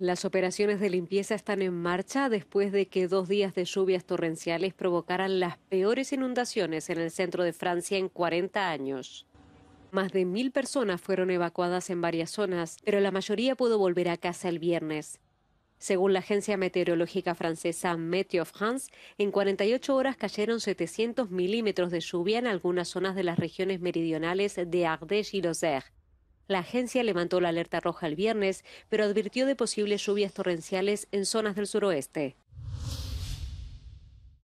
Las operaciones de limpieza están en marcha después de que dos días de lluvias torrenciales provocaran las peores inundaciones en el centro de Francia en 40 años. Más de mil personas fueron evacuadas en varias zonas, pero la mayoría pudo volver a casa el viernes. Según la agencia meteorológica francesa Meteo France, en 48 horas cayeron 700 milímetros de lluvia en algunas zonas de las regiones meridionales de Ardèche y Lozère. La agencia levantó la alerta roja el viernes, pero advirtió de posibles lluvias torrenciales en zonas del suroeste.